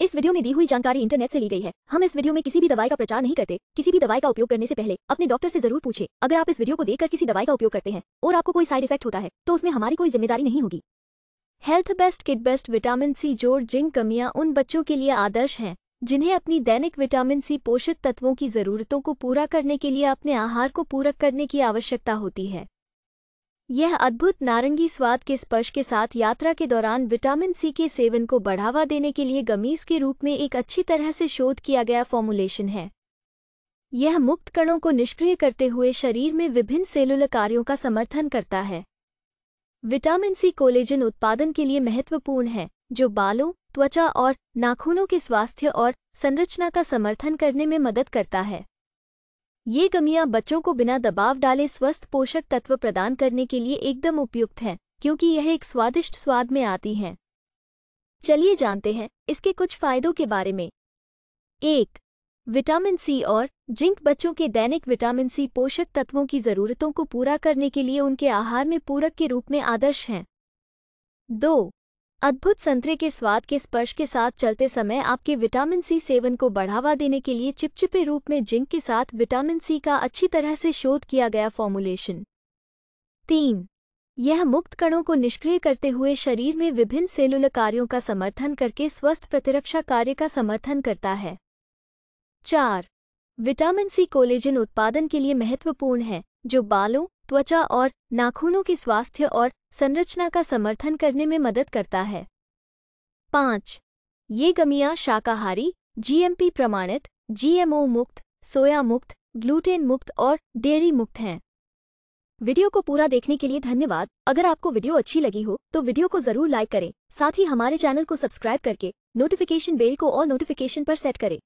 इस वीडियो में दी हुई जानकारी इंटरनेट से ली गई है हम इस वीडियो में किसी भी दवाई का प्रचार नहीं करते किसी भी दवाई का उपयोग करने से पहले अपने डॉक्टर से जरूर पूछे अगर आप इस वीडियो को देखकर किसी दवाई का उपयोग करते हैं और आपको कोई साइड इफेक्ट होता है तो उसमें हमारी कोई जिम्मेदारी नहीं होगी health best kid best vitamin C जोड़ जिंक कमियाँ उन बच्चों के लिए आदर्श हैं जिन्हें अपनी दैनिक विटामिन सी पोषक तत्वों की जरूरतों को पूरा करने के लिए अपने आहार को पूरक करने की आवश्यकता होती है यह अद्भुत नारंगी स्वाद के स्पर्श के साथ यात्रा के दौरान विटामिन सी के सेवन को बढ़ावा देने के लिए गमीज के रूप में एक अच्छी तरह से शोध किया गया फॉर्मूलेशन है यह मुक्त कणों को निष्क्रिय करते हुए शरीर में विभिन्न सेलुलर कार्यों का समर्थन करता है विटामिन सी कोलेजन उत्पादन के लिए महत्वपूर्ण है जो बालों त्वचा और नाखूनों के स्वास्थ्य और संरचना का समर्थन करने में मदद करता है ये गमियाँ बच्चों को बिना दबाव डाले स्वस्थ पोषक तत्व प्रदान करने के लिए एकदम उपयुक्त हैं क्योंकि यह एक स्वादिष्ट स्वाद में आती हैं चलिए जानते हैं इसके कुछ फायदों के बारे में एक विटामिन सी और जिंक बच्चों के दैनिक विटामिन सी पोषक तत्वों की जरूरतों को पूरा करने के लिए उनके आहार में पूरक के रूप में आदर्श हैं दो अद्भुत संतरे के स्वाद के स्पर्श के साथ चलते समय आपके विटामिन सी सेवन को बढ़ावा देने के लिए चिपचिपे रूप में जिंक के साथ विटामिन सी का अच्छी तरह से शोध किया गया फॉर्मुलेशन तीन यह मुक्त कणों को निष्क्रिय करते हुए शरीर में विभिन्न सेलुल कार्यों का समर्थन करके स्वस्थ प्रतिरक्षा कार्य का समर्थन करता है चार विटामिन सी कोलेजन उत्पादन के लिए महत्वपूर्ण है जो बालों त्वचा और नाखूनों के स्वास्थ्य और संरचना का समर्थन करने में मदद करता है पाँच ये गमियाँ शाकाहारी जीएमपी प्रमाणित जीएमओ मुक्त सोया मुक्त ग्लूटेन मुक्त और डेयरी मुक्त हैं वीडियो को पूरा देखने के लिए धन्यवाद अगर आपको वीडियो अच्छी लगी हो तो वीडियो को जरूर लाइक करें साथ ही हमारे चैनल को सब्सक्राइब करके नोटिफिकेशन बेल को ऑल नोटिफिकेशन पर सेट करें